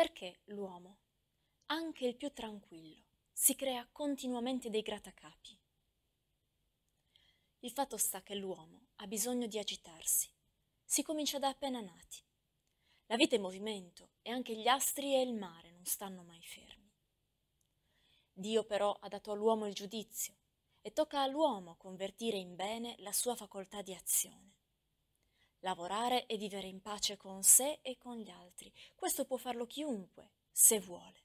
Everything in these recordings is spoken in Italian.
Perché l'uomo, anche il più tranquillo, si crea continuamente dei grattacapi. Il fatto sta che l'uomo ha bisogno di agitarsi. Si comincia da appena nati. La vita è in movimento e anche gli astri e il mare non stanno mai fermi. Dio però ha dato all'uomo il giudizio e tocca all'uomo convertire in bene la sua facoltà di azione lavorare e vivere in pace con sé e con gli altri. Questo può farlo chiunque, se vuole.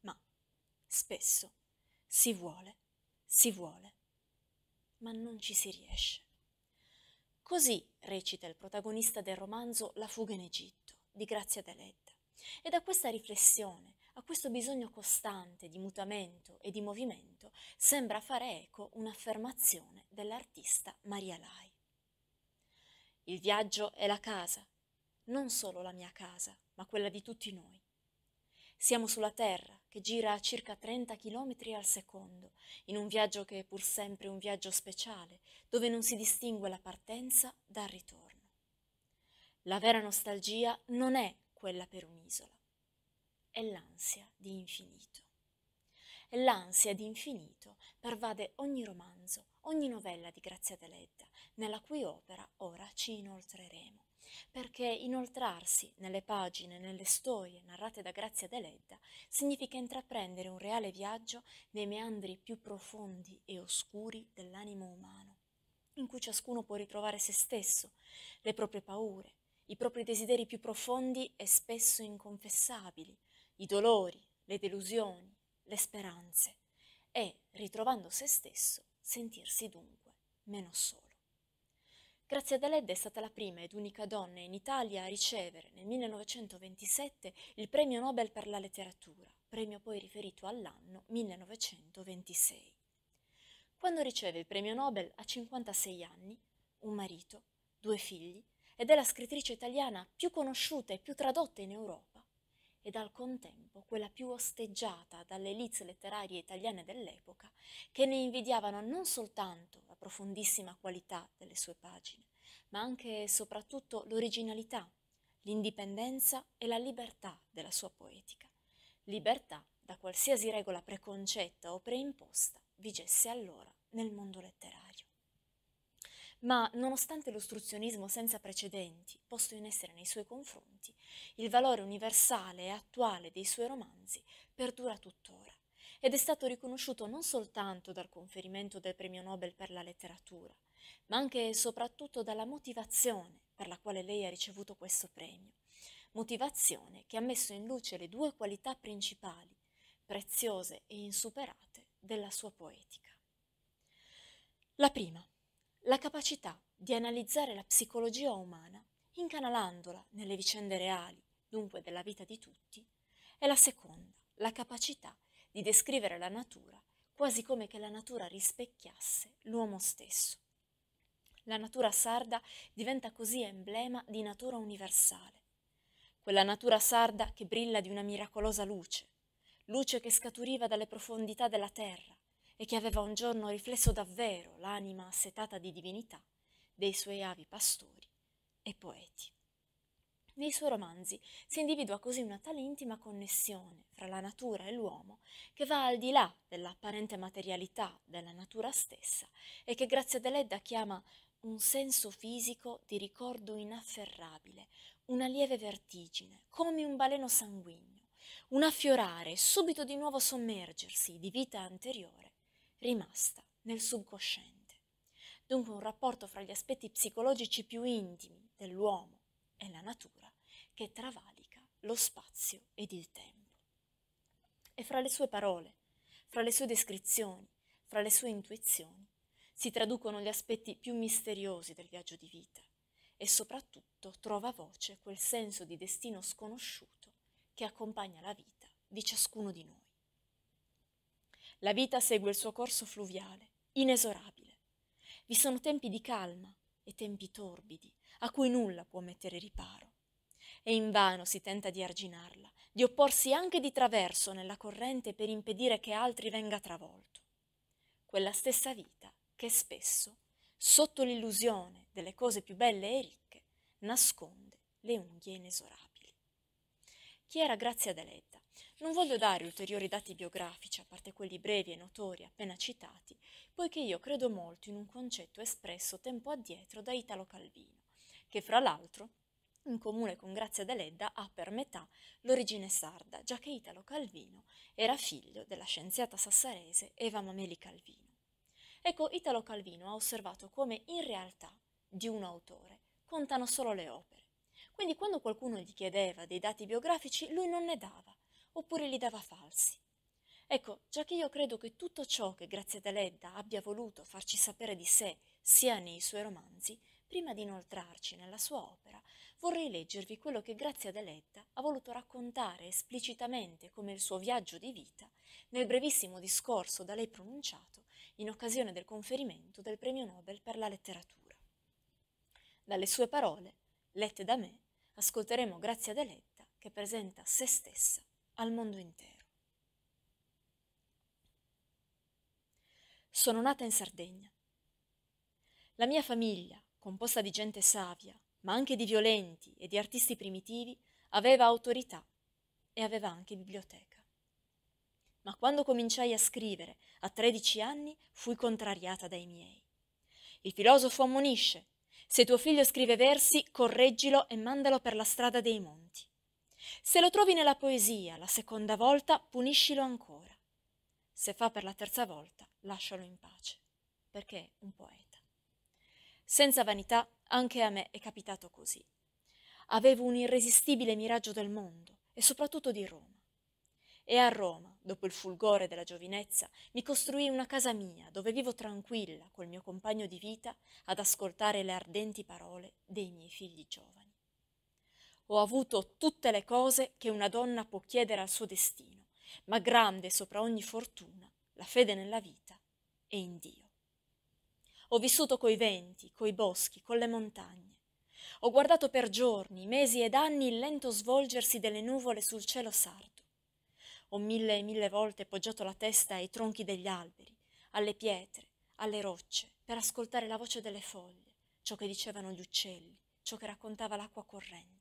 Ma spesso si vuole, si vuole, ma non ci si riesce. Così recita il protagonista del romanzo La fuga in Egitto di Grazia Deledda. E da questa riflessione, a questo bisogno costante di mutamento e di movimento, sembra fare eco un'affermazione dell'artista Maria Lai. Il viaggio è la casa, non solo la mia casa, ma quella di tutti noi. Siamo sulla Terra, che gira a circa 30 km al secondo, in un viaggio che è pur sempre un viaggio speciale, dove non si distingue la partenza dal ritorno. La vera nostalgia non è quella per un'isola, è l'ansia di infinito e l'ansia di infinito pervade ogni romanzo, ogni novella di Grazia Deledda, nella cui opera ora ci inoltreremo. Perché inoltrarsi nelle pagine, nelle storie narrate da Grazia Deledda significa intraprendere un reale viaggio nei meandri più profondi e oscuri dell'animo umano, in cui ciascuno può ritrovare se stesso, le proprie paure, i propri desideri più profondi e spesso inconfessabili, i dolori, le delusioni, le speranze e, ritrovando se stesso, sentirsi dunque meno solo. Grazia D'Aledda è stata la prima ed unica donna in Italia a ricevere nel 1927 il premio Nobel per la letteratura, premio poi riferito all'anno 1926. Quando riceve il premio Nobel a 56 anni, un marito, due figli ed è la scrittrice italiana più conosciuta e più tradotta in Europa ed al contempo quella più osteggiata dalle elite letterarie italiane dell'epoca, che ne invidiavano non soltanto la profondissima qualità delle sue pagine, ma anche e soprattutto l'originalità, l'indipendenza e la libertà della sua poetica. Libertà da qualsiasi regola preconcetta o preimposta vigesse allora nel mondo letterario ma nonostante l'ostruzionismo senza precedenti posto in essere nei suoi confronti, il valore universale e attuale dei suoi romanzi perdura tuttora ed è stato riconosciuto non soltanto dal conferimento del Premio Nobel per la letteratura, ma anche e soprattutto dalla motivazione per la quale lei ha ricevuto questo premio, motivazione che ha messo in luce le due qualità principali, preziose e insuperate, della sua poetica. La prima, la capacità di analizzare la psicologia umana, incanalandola nelle vicende reali, dunque della vita di tutti, e la seconda, la capacità di descrivere la natura quasi come che la natura rispecchiasse l'uomo stesso. La natura sarda diventa così emblema di natura universale, quella natura sarda che brilla di una miracolosa luce, luce che scaturiva dalle profondità della terra, e che aveva un giorno riflesso davvero l'anima assetata di divinità dei suoi avi pastori e poeti. Nei suoi romanzi si individua così una tale intima connessione fra la natura e l'uomo che va al di là dell'apparente materialità della natura stessa e che Grazia Deledda chiama un senso fisico di ricordo inafferrabile, una lieve vertigine, come un baleno sanguigno, un affiorare, subito di nuovo sommergersi di vita anteriore rimasta nel subconsciente. Dunque un rapporto fra gli aspetti psicologici più intimi dell'uomo e la natura che travalica lo spazio ed il tempo. E fra le sue parole, fra le sue descrizioni, fra le sue intuizioni, si traducono gli aspetti più misteriosi del viaggio di vita e soprattutto trova voce quel senso di destino sconosciuto che accompagna la vita di ciascuno di noi. La vita segue il suo corso fluviale, inesorabile. Vi sono tempi di calma e tempi torbidi, a cui nulla può mettere riparo. E invano si tenta di arginarla, di opporsi anche di traverso nella corrente per impedire che altri venga travolto. Quella stessa vita che spesso, sotto l'illusione delle cose più belle e ricche, nasconde le unghie inesorabili. Chi era Grazia Deletta? Non voglio dare ulteriori dati biografici, a parte quelli brevi e notori appena citati, poiché io credo molto in un concetto espresso tempo addietro da Italo Calvino, che fra l'altro, in comune con Grazia Deledda, ha per metà l'origine sarda, già che Italo Calvino era figlio della scienziata sassarese Eva Mameli Calvino. Ecco, Italo Calvino ha osservato come in realtà di un autore contano solo le opere. Quindi quando qualcuno gli chiedeva dei dati biografici, lui non ne dava, oppure li dava falsi. Ecco, già che io credo che tutto ciò che Grazia Deledda abbia voluto farci sapere di sé sia nei suoi romanzi, prima di inoltrarci nella sua opera, vorrei leggervi quello che Grazia Deledda ha voluto raccontare esplicitamente come il suo viaggio di vita nel brevissimo discorso da lei pronunciato in occasione del conferimento del Premio Nobel per la letteratura. Dalle sue parole, lette da me, ascolteremo Grazia Deledda che presenta se stessa al mondo intero. Sono nata in Sardegna. La mia famiglia, composta di gente savia, ma anche di violenti e di artisti primitivi, aveva autorità e aveva anche biblioteca. Ma quando cominciai a scrivere, a 13 anni, fui contrariata dai miei. Il filosofo ammonisce, se tuo figlio scrive versi, correggilo e mandalo per la strada dei monti. Se lo trovi nella poesia la seconda volta, puniscilo ancora. Se fa per la terza volta, lascialo in pace, perché è un poeta. Senza vanità, anche a me è capitato così. Avevo un irresistibile miraggio del mondo e soprattutto di Roma. E a Roma, dopo il fulgore della giovinezza, mi costruì una casa mia dove vivo tranquilla col mio compagno di vita ad ascoltare le ardenti parole dei miei figli giovani ho avuto tutte le cose che una donna può chiedere al suo destino, ma grande sopra ogni fortuna, la fede nella vita e in Dio. Ho vissuto coi venti, coi boschi, con le montagne. Ho guardato per giorni, mesi ed anni il lento svolgersi delle nuvole sul cielo sardo. Ho mille e mille volte poggiato la testa ai tronchi degli alberi, alle pietre, alle rocce, per ascoltare la voce delle foglie, ciò che dicevano gli uccelli, ciò che raccontava l'acqua corrente.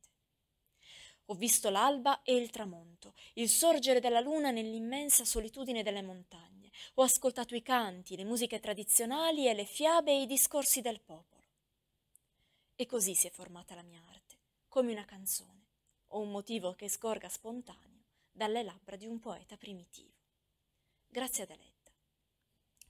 Ho visto l'alba e il tramonto, il sorgere della luna nell'immensa solitudine delle montagne. Ho ascoltato i canti, le musiche tradizionali e le fiabe e i discorsi del popolo. E così si è formata la mia arte, come una canzone, o un motivo che scorga spontaneo dalle labbra di un poeta primitivo. Grazie ad lei.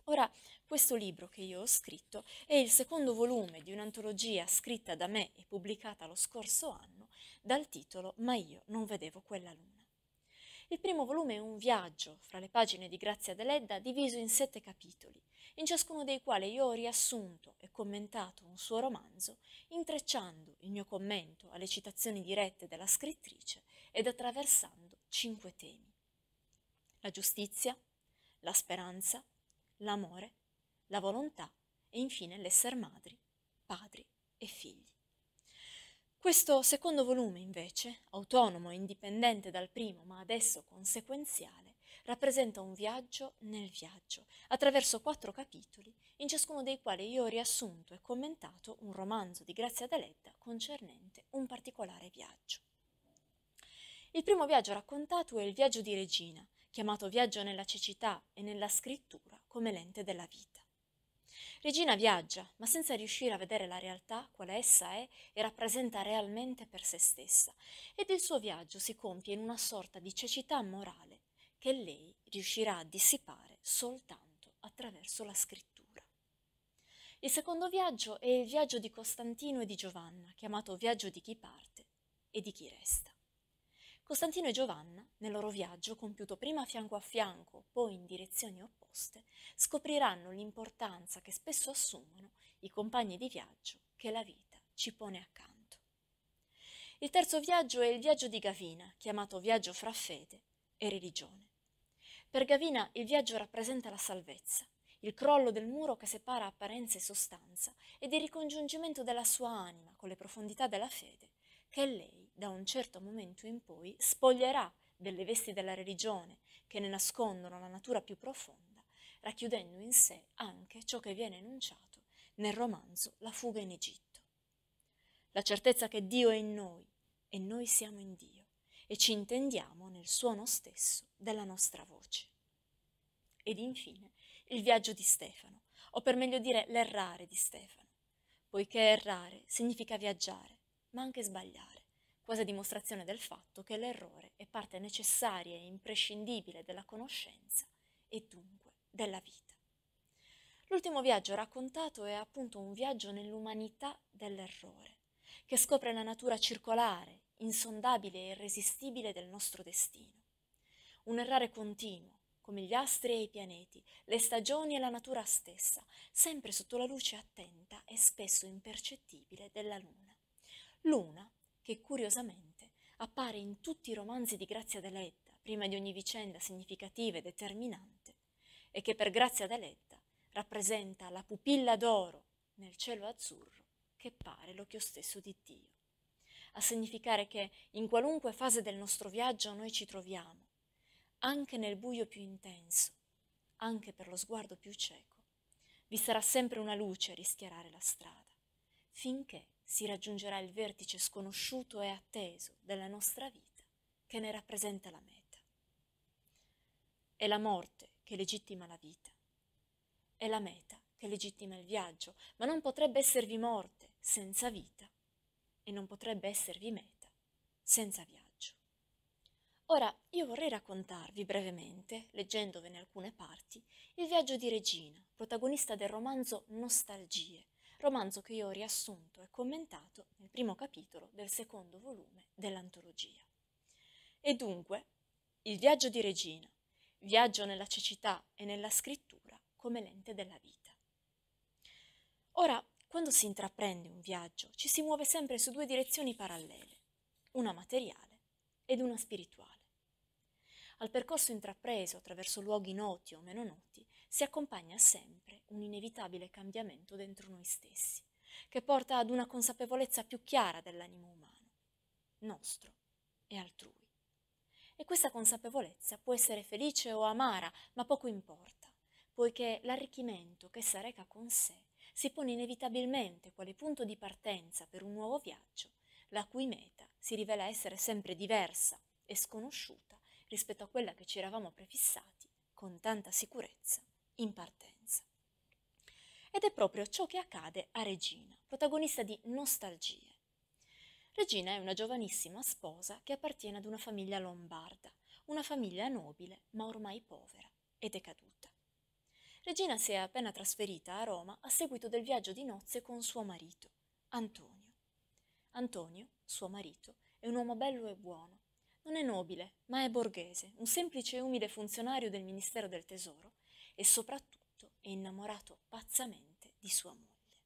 Ora, questo libro che io ho scritto è il secondo volume di un'antologia scritta da me e pubblicata lo scorso anno dal titolo Ma io non vedevo quella luna. Il primo volume è un viaggio fra le pagine di Grazia Deledda diviso in sette capitoli, in ciascuno dei quali io ho riassunto e commentato un suo romanzo, intrecciando il mio commento alle citazioni dirette della scrittrice ed attraversando cinque temi. La giustizia, la speranza, l'amore, la volontà e infine l'essere madri, padri e figli. Questo secondo volume, invece, autonomo e indipendente dal primo, ma adesso conseguenziale, rappresenta un viaggio nel viaggio, attraverso quattro capitoli, in ciascuno dei quali io ho riassunto e commentato un romanzo di Grazia D'Aletta concernente un particolare viaggio. Il primo viaggio raccontato è il viaggio di Regina, chiamato Viaggio nella cecità e nella scrittura come l'ente della vita. Regina viaggia, ma senza riuscire a vedere la realtà, quale essa è e rappresenta realmente per se stessa, ed il suo viaggio si compie in una sorta di cecità morale che lei riuscirà a dissipare soltanto attraverso la scrittura. Il secondo viaggio è il viaggio di Costantino e di Giovanna, chiamato viaggio di chi parte e di chi resta. Costantino e Giovanna, nel loro viaggio compiuto prima fianco a fianco, poi in direzioni opposte, scopriranno l'importanza che spesso assumono i compagni di viaggio che la vita ci pone accanto. Il terzo viaggio è il viaggio di Gavina, chiamato viaggio fra fede e religione. Per Gavina il viaggio rappresenta la salvezza, il crollo del muro che separa apparenza e sostanza ed il ricongiungimento della sua anima con le profondità della fede che lei da un certo momento in poi spoglierà delle vesti della religione che ne nascondono la natura più profonda, racchiudendo in sé anche ciò che viene enunciato nel romanzo La fuga in Egitto. La certezza che Dio è in noi e noi siamo in Dio e ci intendiamo nel suono stesso della nostra voce. Ed infine il viaggio di Stefano, o per meglio dire l'errare di Stefano, poiché errare significa viaggiare, ma anche sbagliare quasi a dimostrazione del fatto che l'errore è parte necessaria e imprescindibile della conoscenza e dunque della vita. L'ultimo viaggio raccontato è appunto un viaggio nell'umanità dell'errore, che scopre la natura circolare, insondabile e irresistibile del nostro destino. Un errare continuo, come gli astri e i pianeti, le stagioni e la natura stessa, sempre sotto la luce attenta e spesso impercettibile della Luna. Luna che curiosamente appare in tutti i romanzi di Grazia Deletta, prima di ogni vicenda significativa e determinante e che per Grazia Deletta rappresenta la pupilla d'oro nel cielo azzurro che pare l'occhio stesso di Dio, a significare che in qualunque fase del nostro viaggio noi ci troviamo, anche nel buio più intenso, anche per lo sguardo più cieco, vi sarà sempre una luce a rischiarare la strada, finché si raggiungerà il vertice sconosciuto e atteso della nostra vita che ne rappresenta la meta. È la morte che legittima la vita, è la meta che legittima il viaggio, ma non potrebbe esservi morte senza vita e non potrebbe esservi meta senza viaggio. Ora io vorrei raccontarvi brevemente, leggendovene alcune parti, il viaggio di Regina, protagonista del romanzo Nostalgie romanzo che io ho riassunto e commentato nel primo capitolo del secondo volume dell'antologia. E dunque, il viaggio di Regina, viaggio nella cecità e nella scrittura come lente della vita. Ora, quando si intraprende un viaggio, ci si muove sempre su due direzioni parallele, una materiale ed una spirituale. Al percorso intrapreso attraverso luoghi noti o meno noti, si accompagna sempre un inevitabile cambiamento dentro noi stessi, che porta ad una consapevolezza più chiara dell'animo umano, nostro e altrui. E questa consapevolezza può essere felice o amara, ma poco importa, poiché l'arricchimento che essa reca con sé si pone inevitabilmente quale punto di partenza per un nuovo viaggio, la cui meta si rivela essere sempre diversa e sconosciuta rispetto a quella che ci eravamo prefissati con tanta sicurezza in partenza. Ed è proprio ciò che accade a Regina, protagonista di Nostalgie. Regina è una giovanissima sposa che appartiene ad una famiglia lombarda, una famiglia nobile ma ormai povera e decaduta. Regina si è appena trasferita a Roma a seguito del viaggio di nozze con suo marito, Antonio. Antonio, suo marito, è un uomo bello e buono. Non è nobile, ma è borghese, un semplice e umile funzionario del Ministero del Tesoro, e soprattutto è innamorato pazzamente di sua moglie.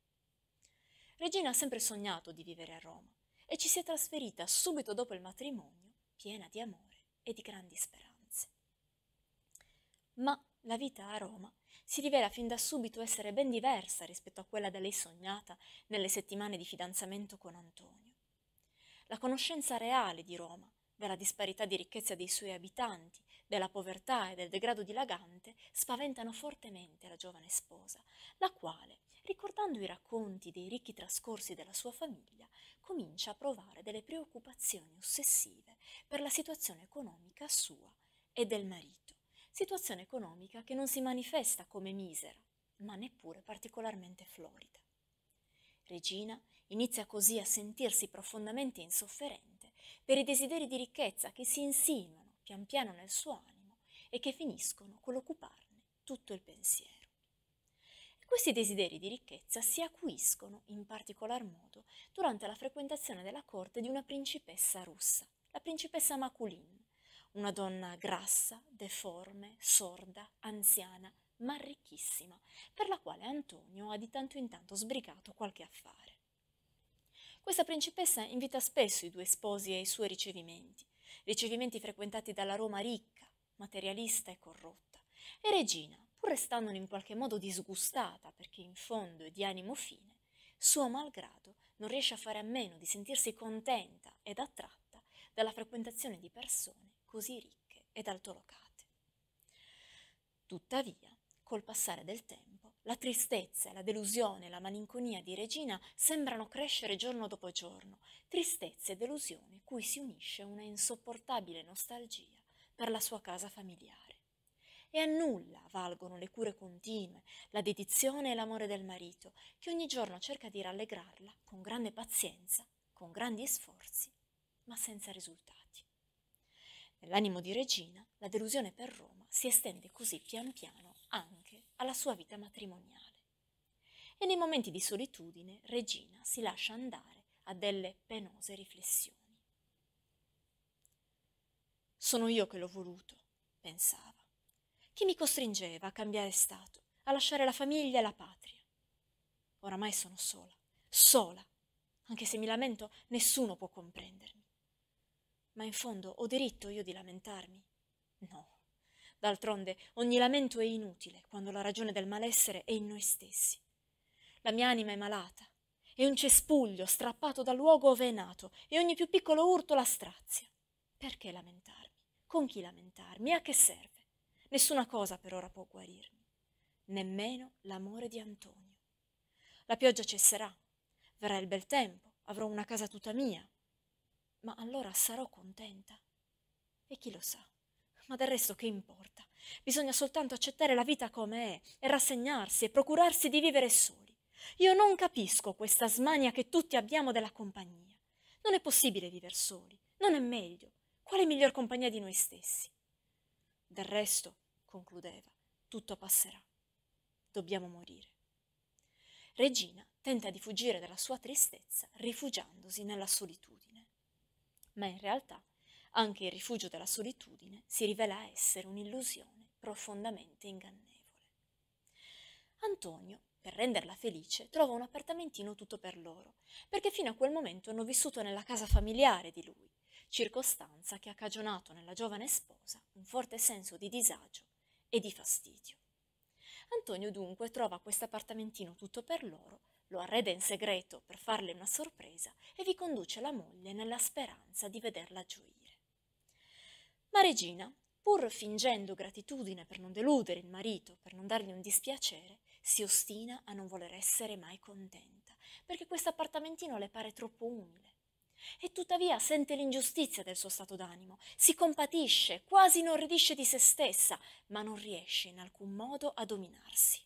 Regina ha sempre sognato di vivere a Roma e ci si è trasferita subito dopo il matrimonio, piena di amore e di grandi speranze. Ma la vita a Roma si rivela fin da subito essere ben diversa rispetto a quella da lei sognata nelle settimane di fidanzamento con Antonio. La conoscenza reale di Roma, della disparità di ricchezza dei suoi abitanti, della povertà e del degrado dilagante spaventano fortemente la giovane sposa, la quale, ricordando i racconti dei ricchi trascorsi della sua famiglia, comincia a provare delle preoccupazioni ossessive per la situazione economica sua e del marito, situazione economica che non si manifesta come misera, ma neppure particolarmente florida. Regina inizia così a sentirsi profondamente insofferente per i desideri di ricchezza che si insinuano pian piano nel suo animo e che finiscono con l'occuparne tutto il pensiero. E questi desideri di ricchezza si acuiscono in particolar modo durante la frequentazione della corte di una principessa russa, la principessa Makulin, una donna grassa, deforme, sorda, anziana, ma ricchissima, per la quale Antonio ha di tanto in tanto sbrigato qualche affare. Questa principessa invita spesso i due sposi ai suoi ricevimenti ricevimenti frequentati dalla Roma ricca, materialista e corrotta, e Regina, pur restandone in qualche modo disgustata perché in fondo è di animo fine, suo malgrado non riesce a fare a meno di sentirsi contenta ed attratta dalla frequentazione di persone così ricche ed altolocate. Tuttavia, col passare del tempo, la tristezza la delusione, la malinconia di Regina sembrano crescere giorno dopo giorno, tristezza e delusione cui si unisce una insopportabile nostalgia per la sua casa familiare. E a nulla valgono le cure continue, la dedizione e l'amore del marito, che ogni giorno cerca di rallegrarla con grande pazienza, con grandi sforzi, ma senza risultati. Nell'animo di Regina, la delusione per Roma si estende così pian piano anche alla sua vita matrimoniale. E nei momenti di solitudine Regina si lascia andare a delle penose riflessioni. Sono io che l'ho voluto, pensava. Chi mi costringeva a cambiare stato, a lasciare la famiglia e la patria? Oramai sono sola, sola. Anche se mi lamento, nessuno può comprendermi. Ma in fondo ho diritto io di lamentarmi? No, D'altronde ogni lamento è inutile quando la ragione del malessere è in noi stessi. La mia anima è malata, è un cespuglio strappato dal luogo ove è nato e ogni più piccolo urto la strazia. Perché lamentarmi? Con chi lamentarmi? A che serve? Nessuna cosa per ora può guarirmi, nemmeno l'amore di Antonio. La pioggia cesserà, verrà il bel tempo, avrò una casa tutta mia, ma allora sarò contenta. E chi lo sa? Ma del resto che importa? Bisogna soltanto accettare la vita come è e rassegnarsi e procurarsi di vivere soli. Io non capisco questa smania che tutti abbiamo della compagnia. Non è possibile vivere soli, non è meglio. Quale miglior compagnia di noi stessi? Del resto, concludeva, tutto passerà. Dobbiamo morire. Regina tenta di fuggire dalla sua tristezza rifugiandosi nella solitudine. Ma in realtà anche il rifugio della solitudine si rivela essere un'illusione profondamente ingannevole. Antonio, per renderla felice, trova un appartamentino tutto per loro, perché fino a quel momento hanno vissuto nella casa familiare di lui, circostanza che ha cagionato nella giovane sposa un forte senso di disagio e di fastidio. Antonio dunque trova questo appartamentino tutto per loro, lo arreda in segreto per farle una sorpresa e vi conduce la moglie nella speranza di vederla gioire. Ma Regina, pur fingendo gratitudine per non deludere il marito, per non dargli un dispiacere, si ostina a non voler essere mai contenta, perché questo appartamentino le pare troppo umile. E tuttavia sente l'ingiustizia del suo stato d'animo, si compatisce, quasi inorridisce di se stessa, ma non riesce in alcun modo a dominarsi.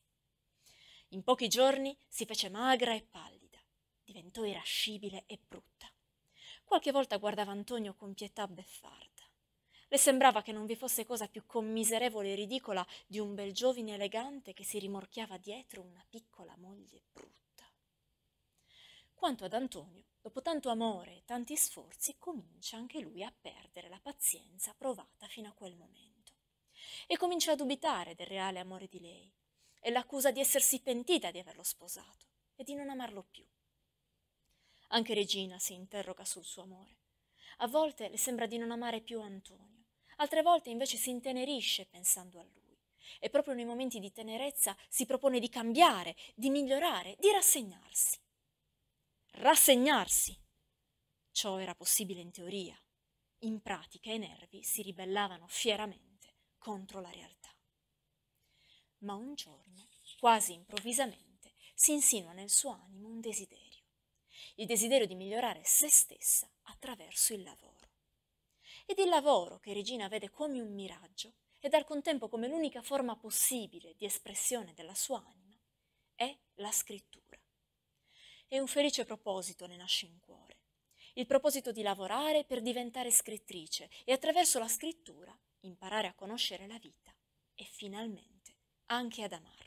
In pochi giorni si fece magra e pallida, diventò irascibile e brutta. Qualche volta guardava Antonio con pietà beffarda le sembrava che non vi fosse cosa più commiserevole e ridicola di un bel giovine elegante che si rimorchiava dietro una piccola moglie brutta. Quanto ad Antonio, dopo tanto amore e tanti sforzi, comincia anche lui a perdere la pazienza provata fino a quel momento e comincia a dubitare del reale amore di lei e l'accusa di essersi pentita di averlo sposato e di non amarlo più. Anche Regina si interroga sul suo amore. A volte le sembra di non amare più Antonio altre volte invece si intenerisce pensando a lui e proprio nei momenti di tenerezza si propone di cambiare, di migliorare, di rassegnarsi. Rassegnarsi! Ciò era possibile in teoria. In pratica i nervi si ribellavano fieramente contro la realtà. Ma un giorno, quasi improvvisamente, si insinua nel suo animo un desiderio, il desiderio di migliorare se stessa attraverso il lavoro ed il lavoro che Regina vede come un miraggio ed al contempo come l'unica forma possibile di espressione della sua anima è la scrittura. E un felice proposito ne nasce in cuore, il proposito di lavorare per diventare scrittrice e attraverso la scrittura imparare a conoscere la vita e finalmente anche ad amarla.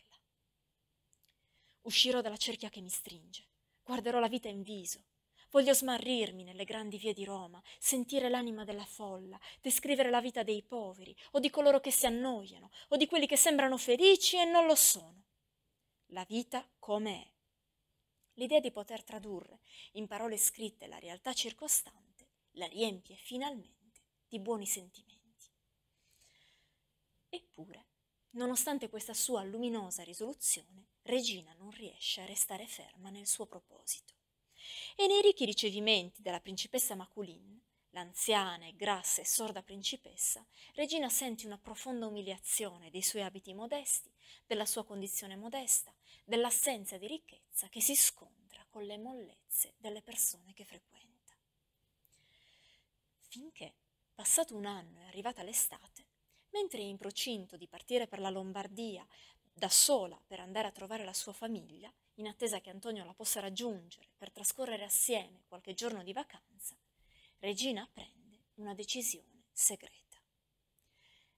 Uscirò dalla cerchia che mi stringe, guarderò la vita in viso Voglio smarrirmi nelle grandi vie di Roma, sentire l'anima della folla, descrivere la vita dei poveri, o di coloro che si annoiano, o di quelli che sembrano felici e non lo sono. La vita come è. L'idea di poter tradurre in parole scritte la realtà circostante la riempie finalmente di buoni sentimenti. Eppure, nonostante questa sua luminosa risoluzione, Regina non riesce a restare ferma nel suo proposito e nei ricchi ricevimenti della principessa Maculin, l'anziana e grassa e sorda principessa, Regina sente una profonda umiliazione dei suoi abiti modesti, della sua condizione modesta, dell'assenza di ricchezza che si scontra con le mollezze delle persone che frequenta. Finché, passato un anno e arrivata l'estate, mentre è in procinto di partire per la Lombardia da sola per andare a trovare la sua famiglia, in attesa che Antonio la possa raggiungere per trascorrere assieme qualche giorno di vacanza, Regina prende una decisione segreta.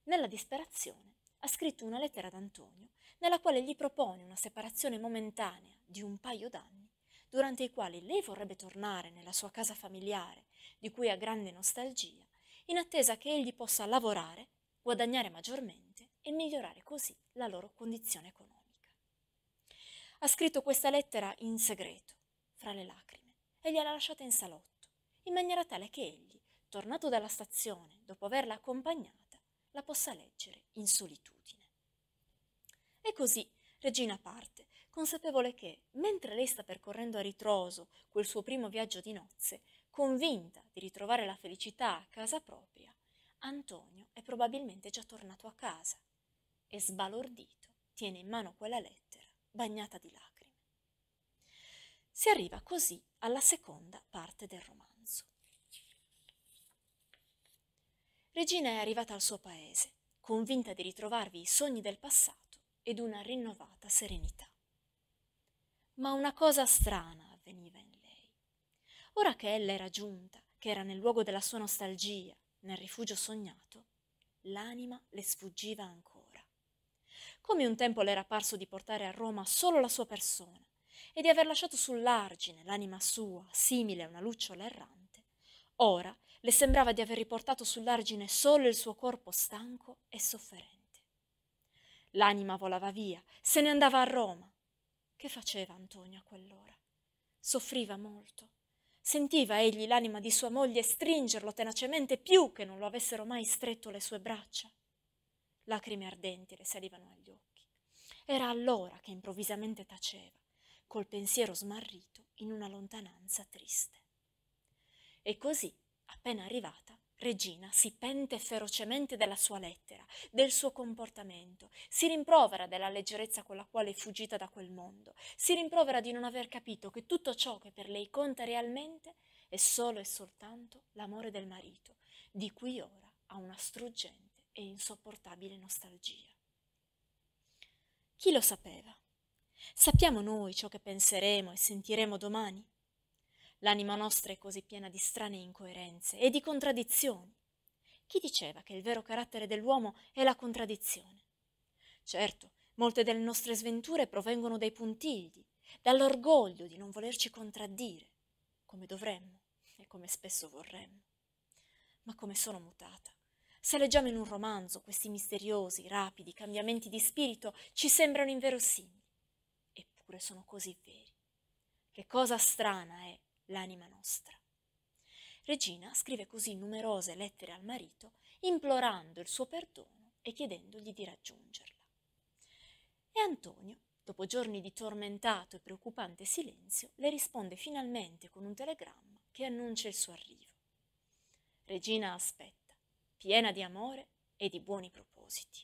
Nella disperazione ha scritto una lettera ad Antonio nella quale gli propone una separazione momentanea di un paio d'anni, durante i quali lei vorrebbe tornare nella sua casa familiare, di cui ha grande nostalgia, in attesa che egli possa lavorare, guadagnare maggiormente e migliorare così la loro condizione economica ha scritto questa lettera in segreto, fra le lacrime, e gliel'ha lasciata in salotto, in maniera tale che egli, tornato dalla stazione, dopo averla accompagnata, la possa leggere in solitudine. E così Regina parte, consapevole che, mentre lei sta percorrendo a ritroso quel suo primo viaggio di nozze, convinta di ritrovare la felicità a casa propria, Antonio è probabilmente già tornato a casa e sbalordito tiene in mano quella lettera bagnata di lacrime. Si arriva così alla seconda parte del romanzo. Regina è arrivata al suo paese, convinta di ritrovarvi i sogni del passato ed una rinnovata serenità. Ma una cosa strana avveniva in lei. Ora che ella era giunta, che era nel luogo della sua nostalgia, nel rifugio sognato, l'anima le sfuggiva ancora come un tempo le era parso di portare a Roma solo la sua persona e di aver lasciato sull'argine l'anima sua, simile a una lucciola errante, ora le sembrava di aver riportato sull'argine solo il suo corpo stanco e sofferente. L'anima volava via, se ne andava a Roma. Che faceva Antonio a quell'ora? Soffriva molto. Sentiva egli l'anima di sua moglie stringerlo tenacemente più che non lo avessero mai stretto le sue braccia. Lacrime ardenti le salivano agli occhi. Era allora che improvvisamente taceva, col pensiero smarrito in una lontananza triste. E così, appena arrivata, Regina si pente ferocemente della sua lettera, del suo comportamento, si rimprovera della leggerezza con la quale è fuggita da quel mondo, si rimprovera di non aver capito che tutto ciò che per lei conta realmente è solo e soltanto l'amore del marito, di cui ora ha una struggente e insopportabile nostalgia. Chi lo sapeva? Sappiamo noi ciò che penseremo e sentiremo domani? L'anima nostra è così piena di strane incoerenze e di contraddizioni. Chi diceva che il vero carattere dell'uomo è la contraddizione? Certo, molte delle nostre sventure provengono dai puntigli, dall'orgoglio di non volerci contraddire, come dovremmo e come spesso vorremmo. Ma come sono mutata. Se leggiamo in un romanzo questi misteriosi, rapidi cambiamenti di spirito, ci sembrano inverosimili, eppure sono così veri. Che cosa strana è l'anima nostra. Regina scrive così numerose lettere al marito, implorando il suo perdono e chiedendogli di raggiungerla. E Antonio, dopo giorni di tormentato e preoccupante silenzio, le risponde finalmente con un telegramma che annuncia il suo arrivo. Regina aspetta piena di amore e di buoni propositi.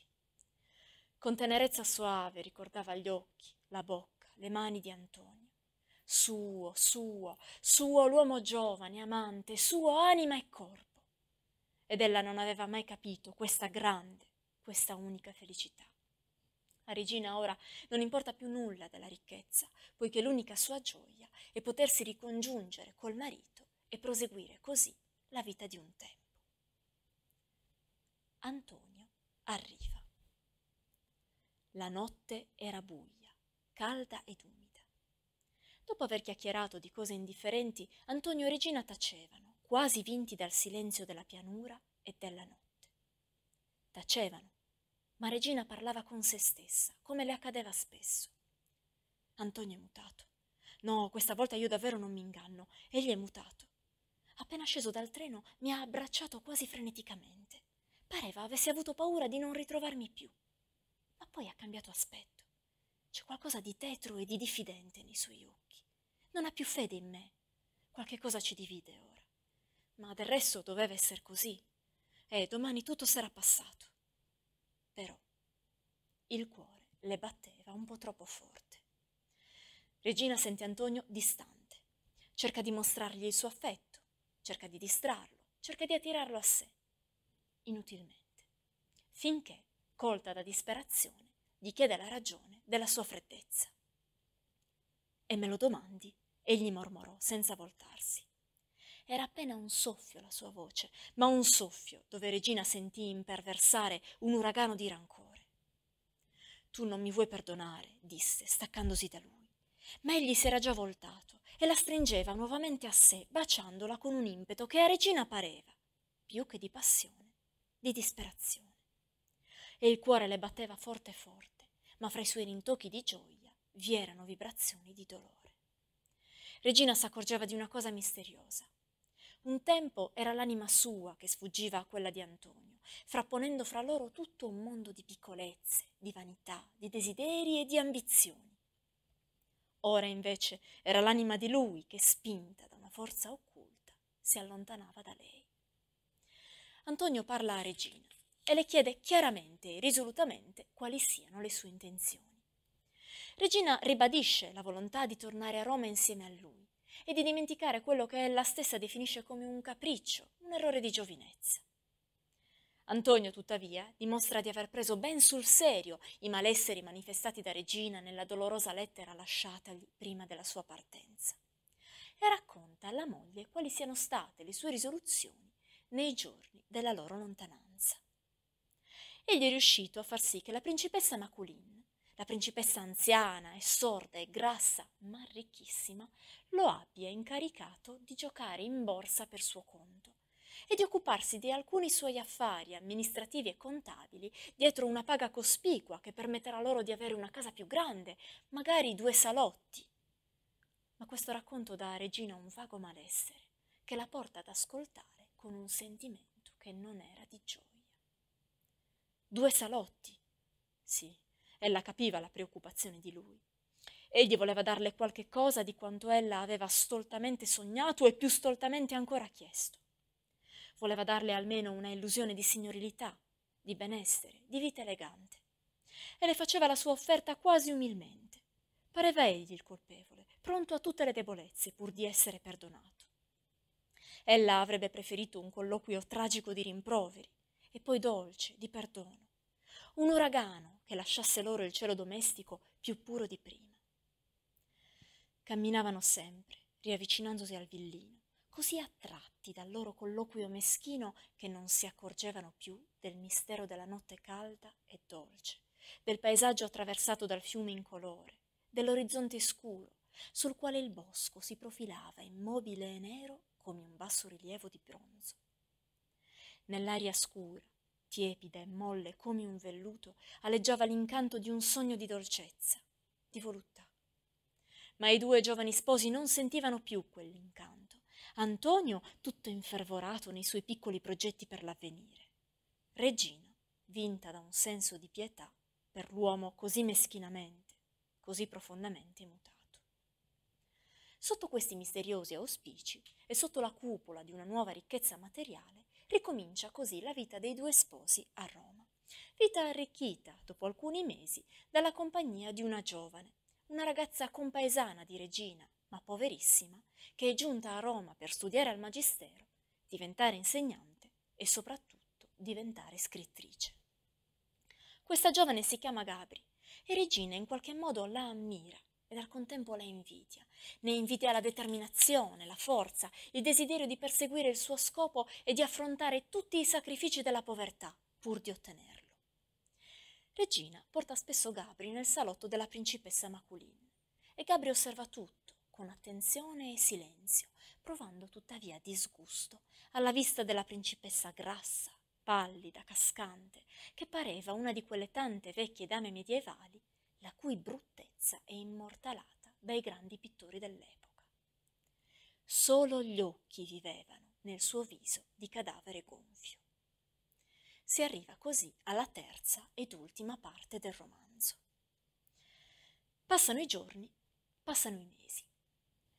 Con tenerezza soave ricordava gli occhi, la bocca, le mani di Antonio. Suo, suo, suo l'uomo giovane, amante, suo anima e corpo. Ed ella non aveva mai capito questa grande, questa unica felicità. A Regina ora non importa più nulla della ricchezza, poiché l'unica sua gioia è potersi ricongiungere col marito e proseguire così la vita di un tempo. Antonio arriva. La notte era buia, calda ed umida. Dopo aver chiacchierato di cose indifferenti, Antonio e Regina tacevano, quasi vinti dal silenzio della pianura e della notte. Tacevano, ma Regina parlava con se stessa, come le accadeva spesso. Antonio è mutato. No, questa volta io davvero non mi inganno. Egli è mutato. Appena sceso dal treno mi ha abbracciato quasi freneticamente. Pareva avesse avuto paura di non ritrovarmi più, ma poi ha cambiato aspetto. C'è qualcosa di tetro e di diffidente nei suoi occhi. Non ha più fede in me. Qualche cosa ci divide ora. Ma del resto doveva essere così. E domani tutto sarà passato. Però il cuore le batteva un po' troppo forte. Regina sente Antonio distante. Cerca di mostrargli il suo affetto, cerca di distrarlo, cerca di attirarlo a sé inutilmente, finché, colta da disperazione, gli chiede la ragione della sua freddezza. E me lo domandi, egli mormorò senza voltarsi. Era appena un soffio la sua voce, ma un soffio dove Regina sentì imperversare un uragano di rancore. Tu non mi vuoi perdonare, disse, staccandosi da lui. Ma egli si era già voltato e la stringeva nuovamente a sé, baciandola con un impeto che a Regina pareva, più che di passione, di disperazione. E il cuore le batteva forte forte, ma fra i suoi rintocchi di gioia vi erano vibrazioni di dolore. Regina s'accorgeva di una cosa misteriosa. Un tempo era l'anima sua che sfuggiva a quella di Antonio, frapponendo fra loro tutto un mondo di piccolezze, di vanità, di desideri e di ambizioni. Ora invece era l'anima di lui che, spinta da una forza occulta, si allontanava da lei. Antonio parla a Regina e le chiede chiaramente e risolutamente quali siano le sue intenzioni. Regina ribadisce la volontà di tornare a Roma insieme a lui e di dimenticare quello che ella stessa definisce come un capriccio, un errore di giovinezza. Antonio, tuttavia, dimostra di aver preso ben sul serio i malesseri manifestati da Regina nella dolorosa lettera lasciatagli prima della sua partenza e racconta alla moglie quali siano state le sue risoluzioni nei giorni della loro lontananza. Egli è riuscito a far sì che la principessa Maculin, la principessa anziana e sorda e grassa, ma ricchissima, lo abbia incaricato di giocare in borsa per suo conto e di occuparsi di alcuni suoi affari amministrativi e contabili dietro una paga cospicua che permetterà loro di avere una casa più grande, magari due salotti. Ma questo racconto dà a Regina un vago malessere che la porta ad ascoltare con un sentimento che non era di gioia. Due salotti? Sì, ella capiva la preoccupazione di lui. Egli voleva darle qualche cosa di quanto ella aveva stoltamente sognato e più stoltamente ancora chiesto. Voleva darle almeno una illusione di signorilità, di benessere, di vita elegante. E le faceva la sua offerta quasi umilmente. Pareva egli il colpevole, pronto a tutte le debolezze pur di essere perdonato. Ella avrebbe preferito un colloquio tragico di rimproveri e poi dolce, di perdono. Un uragano che lasciasse loro il cielo domestico più puro di prima. Camminavano sempre, riavvicinandosi al villino, così attratti dal loro colloquio meschino che non si accorgevano più del mistero della notte calda e dolce, del paesaggio attraversato dal fiume incolore, dell'orizzonte scuro, sul quale il bosco si profilava immobile e nero come un bassorilievo di bronzo. Nell'aria scura, tiepida e molle come un velluto, aleggiava l'incanto di un sogno di dolcezza, di voluttà. Ma i due giovani sposi non sentivano più quell'incanto. Antonio tutto infervorato nei suoi piccoli progetti per l'avvenire. Regina, vinta da un senso di pietà per l'uomo così meschinamente, così profondamente mutato. Sotto questi misteriosi auspici e sotto la cupola di una nuova ricchezza materiale, ricomincia così la vita dei due sposi a Roma. Vita arricchita, dopo alcuni mesi, dalla compagnia di una giovane, una ragazza compaesana di Regina, ma poverissima, che è giunta a Roma per studiare al magistero, diventare insegnante e soprattutto diventare scrittrice. Questa giovane si chiama Gabri e Regina in qualche modo la ammira ed al contempo la invidia. Ne invidia la determinazione, la forza, il desiderio di perseguire il suo scopo e di affrontare tutti i sacrifici della povertà pur di ottenerlo. Regina porta spesso Gabri nel salotto della principessa Maculin e Gabri osserva tutto con attenzione e silenzio, provando tuttavia disgusto alla vista della principessa grassa, pallida, cascante, che pareva una di quelle tante vecchie dame medievali la cui bruttezza è immortalata dai grandi pittori dell'epoca. Solo gli occhi vivevano nel suo viso di cadavere gonfio. Si arriva così alla terza ed ultima parte del romanzo. Passano i giorni, passano i mesi.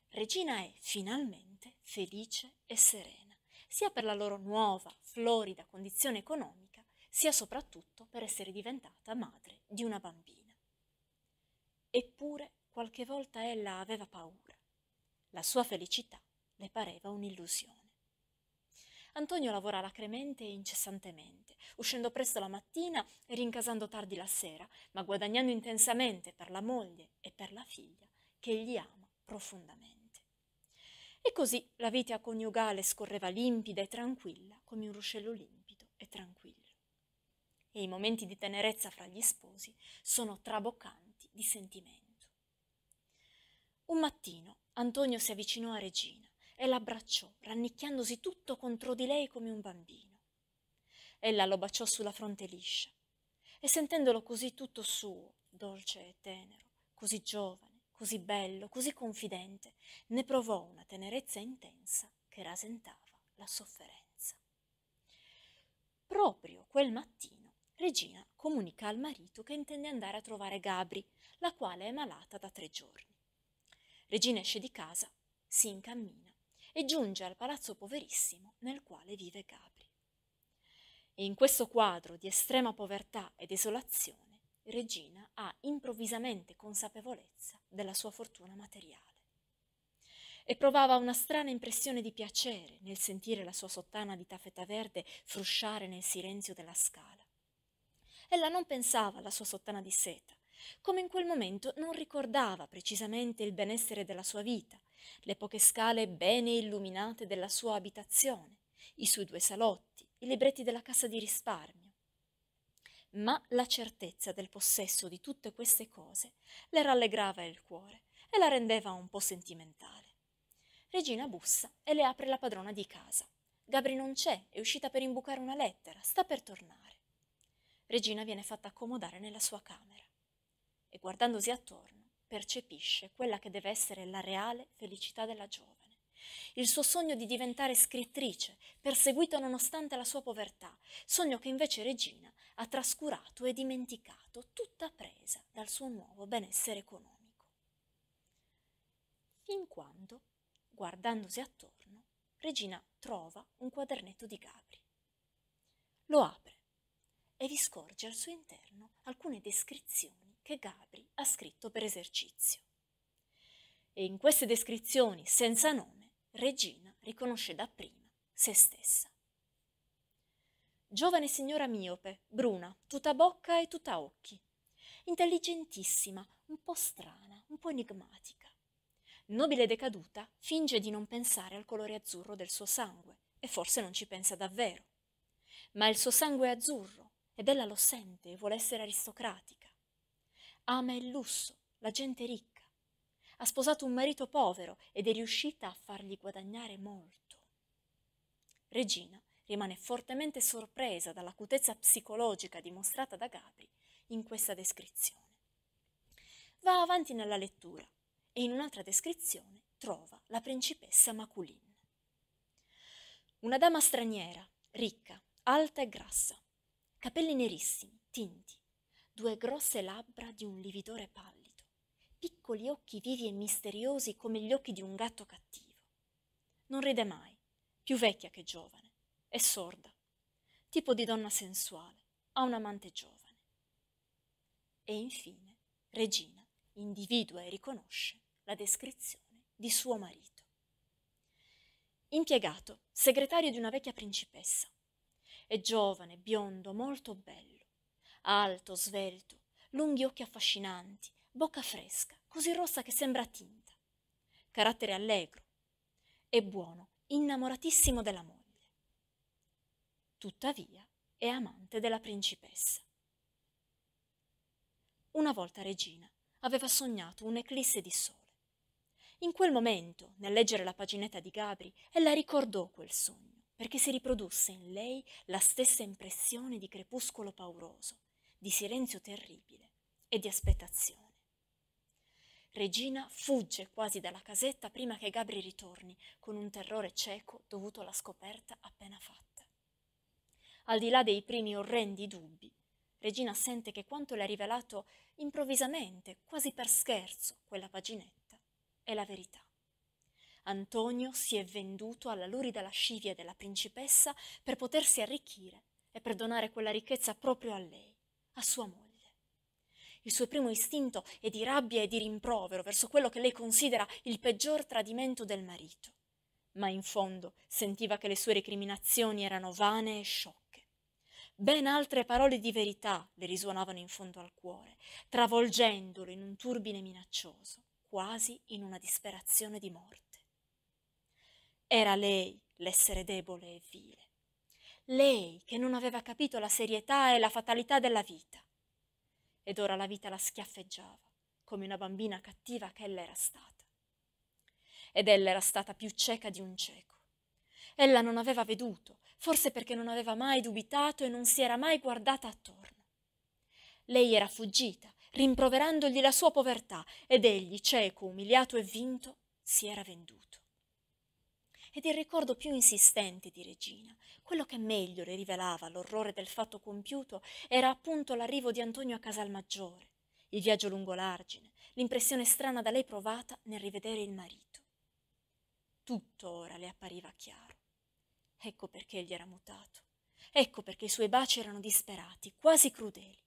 Regina è finalmente felice e serena, sia per la loro nuova, florida condizione economica, sia soprattutto per essere diventata madre di una bambina. Eppure qualche volta ella aveva paura. La sua felicità le pareva un'illusione. Antonio lavora lacrimente e incessantemente, uscendo presto la mattina e rincasando tardi la sera, ma guadagnando intensamente per la moglie e per la figlia, che egli ama profondamente. E così la vita coniugale scorreva limpida e tranquilla, come un ruscello limpido e tranquillo. E i momenti di tenerezza fra gli sposi sono traboccanti di sentimento. Un mattino Antonio si avvicinò a Regina e l'abbracciò, rannicchiandosi tutto contro di lei come un bambino. Ella lo baciò sulla fronte liscia e sentendolo così tutto suo, dolce e tenero, così giovane, così bello, così confidente, ne provò una tenerezza intensa che rasentava la sofferenza. Proprio quel mattino Regina comunica al marito che intende andare a trovare Gabri, la quale è malata da tre giorni. Regina esce di casa, si incammina e giunge al palazzo poverissimo nel quale vive Gabri. E in questo quadro di estrema povertà e desolazione, Regina ha improvvisamente consapevolezza della sua fortuna materiale. E provava una strana impressione di piacere nel sentire la sua sottana di taffeta verde frusciare nel silenzio della scala. Ella non pensava alla sua sottana di seta, come in quel momento non ricordava precisamente il benessere della sua vita, le poche scale bene illuminate della sua abitazione, i suoi due salotti, i libretti della cassa di risparmio. Ma la certezza del possesso di tutte queste cose le rallegrava il cuore e la rendeva un po' sentimentale. Regina bussa e le apre la padrona di casa. Gabri non c'è, è uscita per imbucare una lettera, sta per tornare. Regina viene fatta accomodare nella sua camera e guardandosi attorno percepisce quella che deve essere la reale felicità della giovane. Il suo sogno di diventare scrittrice, perseguito nonostante la sua povertà, sogno che invece Regina ha trascurato e dimenticato, tutta presa dal suo nuovo benessere economico. Fin quando, guardandosi attorno, Regina trova un quadernetto di Gabri. Lo apre e vi scorge al suo interno alcune descrizioni che Gabri ha scritto per esercizio. E in queste descrizioni senza nome, Regina riconosce dapprima se stessa. Giovane signora miope, bruna, tutta bocca e tutta occhi, intelligentissima, un po' strana, un po' enigmatica. Nobile decaduta, finge di non pensare al colore azzurro del suo sangue e forse non ci pensa davvero. Ma il suo sangue è azzurro e Bella lo sente, vuole essere aristocratica. Ama il lusso, la gente ricca. Ha sposato un marito povero ed è riuscita a fargli guadagnare molto. Regina rimane fortemente sorpresa dall'acutezza psicologica dimostrata da Gabri in questa descrizione. Va avanti nella lettura e in un'altra descrizione trova la principessa Maculin. Una dama straniera, ricca, alta e grassa, capelli nerissimi, tinti, due grosse labbra di un lividore pallido, piccoli occhi vivi e misteriosi come gli occhi di un gatto cattivo. Non ride mai, più vecchia che giovane, è sorda, tipo di donna sensuale, ha un amante giovane. E infine, Regina individua e riconosce la descrizione di suo marito. Impiegato, segretario di una vecchia principessa, è giovane, biondo, molto bello, alto, svelto, lunghi occhi affascinanti, bocca fresca, così rossa che sembra tinta. Carattere allegro. È buono, innamoratissimo della moglie. Tuttavia, è amante della principessa. Una volta Regina aveva sognato un'eclisse di sole. In quel momento, nel leggere la paginetta di Gabri, ella ricordò quel sogno perché si riprodusse in lei la stessa impressione di crepuscolo pauroso, di silenzio terribile e di aspettazione. Regina fugge quasi dalla casetta prima che Gabri ritorni, con un terrore cieco dovuto alla scoperta appena fatta. Al di là dei primi orrendi dubbi, Regina sente che quanto le ha rivelato improvvisamente, quasi per scherzo, quella paginetta, è la verità. Antonio si è venduto alla lurida lascivia della principessa per potersi arricchire e per donare quella ricchezza proprio a lei, a sua moglie. Il suo primo istinto è di rabbia e di rimprovero verso quello che lei considera il peggior tradimento del marito, ma in fondo sentiva che le sue recriminazioni erano vane e sciocche. Ben altre parole di verità le risuonavano in fondo al cuore, travolgendolo in un turbine minaccioso, quasi in una disperazione di morte. Era lei l'essere debole e vile. Lei che non aveva capito la serietà e la fatalità della vita. Ed ora la vita la schiaffeggiava, come una bambina cattiva che ella era stata. Ed ella era stata più cieca di un cieco. Ella non aveva veduto, forse perché non aveva mai dubitato e non si era mai guardata attorno. Lei era fuggita, rimproverandogli la sua povertà, ed egli, cieco, umiliato e vinto, si era venduto ed il ricordo più insistente di Regina. Quello che meglio le rivelava l'orrore del fatto compiuto era appunto l'arrivo di Antonio a Casalmaggiore, il viaggio lungo l'argine, l'impressione strana da lei provata nel rivedere il marito. Tutto ora le appariva chiaro. Ecco perché gli era mutato. Ecco perché i suoi baci erano disperati, quasi crudeli.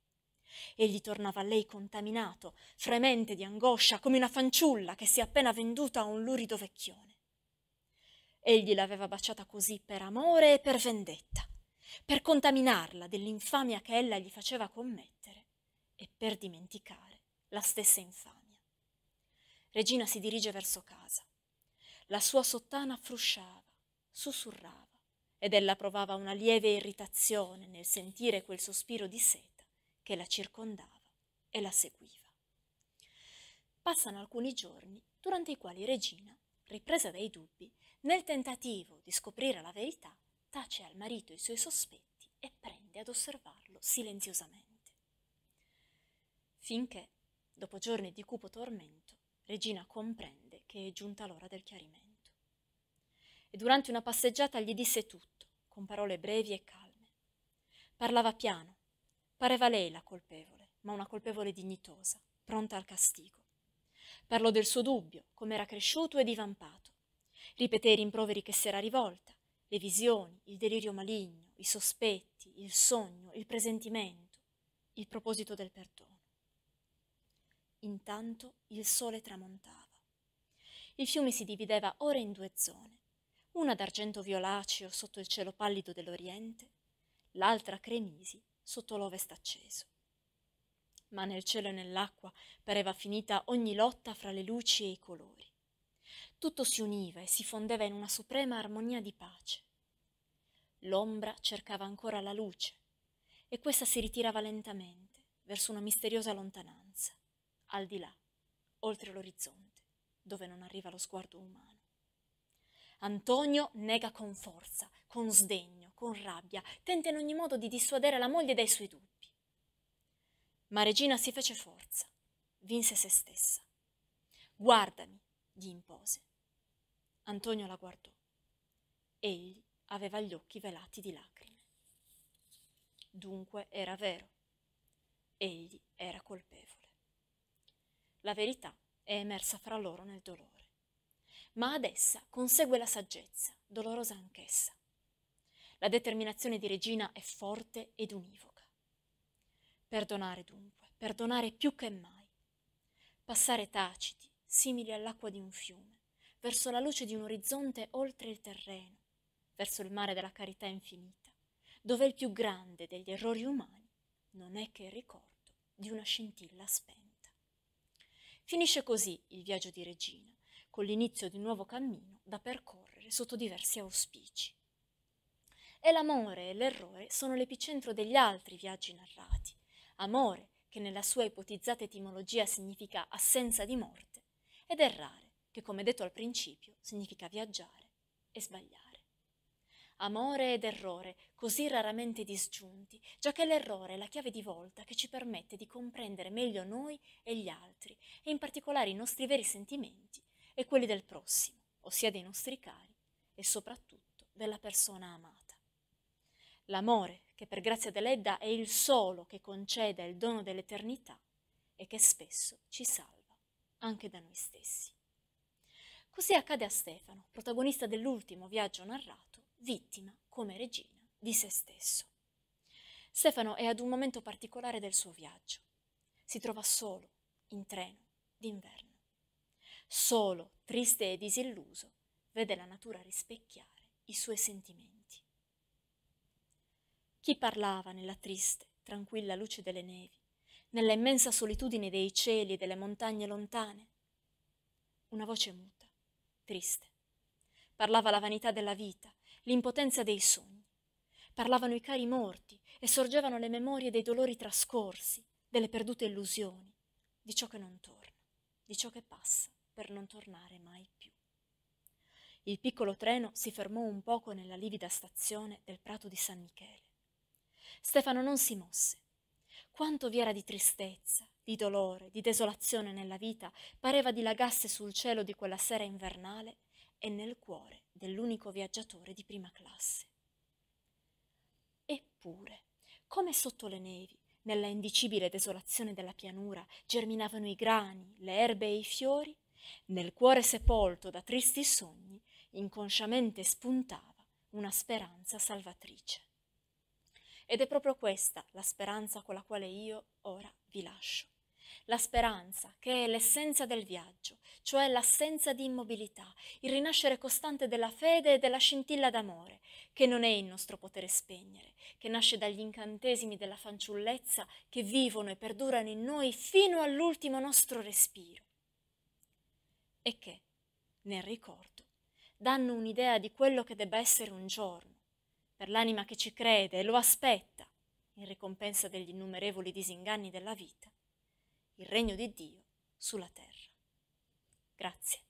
Egli tornava a lei contaminato, fremente di angoscia, come una fanciulla che si è appena venduta a un lurido vecchione. Egli l'aveva baciata così per amore e per vendetta, per contaminarla dell'infamia che ella gli faceva commettere e per dimenticare la stessa infamia. Regina si dirige verso casa. La sua sottana frusciava, sussurrava, ed ella provava una lieve irritazione nel sentire quel sospiro di seta che la circondava e la seguiva. Passano alcuni giorni durante i quali Regina, ripresa dai dubbi, nel tentativo di scoprire la verità, tace al marito i suoi sospetti e prende ad osservarlo silenziosamente. Finché, dopo giorni di cupo tormento, Regina comprende che è giunta l'ora del chiarimento. E durante una passeggiata gli disse tutto, con parole brevi e calme. Parlava piano, pareva lei la colpevole, ma una colpevole dignitosa, pronta al castigo. Parlò del suo dubbio, come era cresciuto e divampato, ripeté i rimproveri che si era rivolta, le visioni, il delirio maligno, i sospetti, il sogno, il presentimento, il proposito del perdono. Intanto il sole tramontava. Il fiume si divideva ora in due zone, una d'argento violaceo sotto il cielo pallido dell'Oriente, l'altra cremisi sotto l'ovest acceso. Ma nel cielo e nell'acqua pareva finita ogni lotta fra le luci e i colori. Tutto si univa e si fondeva in una suprema armonia di pace. L'ombra cercava ancora la luce e questa si ritirava lentamente verso una misteriosa lontananza, al di là, oltre l'orizzonte, dove non arriva lo sguardo umano. Antonio nega con forza, con sdegno, con rabbia, tenta in ogni modo di dissuadere la moglie dai suoi dubbi. Ma Regina si fece forza, vinse se stessa. Guardami, gli impose. Antonio la guardò. Egli aveva gli occhi velati di lacrime. Dunque era vero. Egli era colpevole. La verità è emersa fra loro nel dolore. Ma ad essa consegue la saggezza, dolorosa anch'essa. La determinazione di Regina è forte ed univoca. Perdonare dunque, perdonare più che mai. Passare taciti, simili all'acqua di un fiume, verso la luce di un orizzonte oltre il terreno, verso il mare della carità infinita, dove il più grande degli errori umani non è che il ricordo di una scintilla spenta. Finisce così il viaggio di Regina, con l'inizio di un nuovo cammino da percorrere sotto diversi auspici. E l'amore e l'errore sono l'epicentro degli altri viaggi narrati. Amore, che nella sua ipotizzata etimologia significa assenza di morte, ed errare, che come detto al principio significa viaggiare e sbagliare. Amore ed errore, così raramente disgiunti, già che l'errore è la chiave di volta che ci permette di comprendere meglio noi e gli altri, e in particolare i nostri veri sentimenti e quelli del prossimo, ossia dei nostri cari e soprattutto della persona amata. L'amore, che per grazia dell'Edda è il solo che conceda il dono dell'eternità e che spesso ci salva anche da noi stessi. Così accade a Stefano, protagonista dell'ultimo viaggio narrato, vittima, come regina, di se stesso. Stefano è ad un momento particolare del suo viaggio. Si trova solo, in treno, d'inverno. Solo, triste e disilluso, vede la natura rispecchiare i suoi sentimenti. Chi parlava nella triste, tranquilla luce delle nevi, nella immensa solitudine dei cieli e delle montagne lontane? Una voce muta triste. Parlava la vanità della vita, l'impotenza dei sogni. Parlavano i cari morti e sorgevano le memorie dei dolori trascorsi, delle perdute illusioni, di ciò che non torna, di ciò che passa per non tornare mai più. Il piccolo treno si fermò un poco nella livida stazione del Prato di San Michele. Stefano non si mosse, quanto vi era di tristezza, di dolore, di desolazione nella vita pareva dilagasse sul cielo di quella sera invernale e nel cuore dell'unico viaggiatore di prima classe. Eppure, come sotto le nevi, nella indicibile desolazione della pianura, germinavano i grani, le erbe e i fiori, nel cuore sepolto da tristi sogni, inconsciamente spuntava una speranza salvatrice. Ed è proprio questa la speranza con la quale io ora vi lascio. La speranza, che è l'essenza del viaggio, cioè l'assenza di immobilità, il rinascere costante della fede e della scintilla d'amore, che non è il nostro potere spegnere, che nasce dagli incantesimi della fanciullezza che vivono e perdurano in noi fino all'ultimo nostro respiro. E che, nel ricordo, danno un'idea di quello che debba essere un giorno per l'anima che ci crede e lo aspetta, in ricompensa degli innumerevoli disinganni della vita, il regno di Dio sulla terra. Grazie.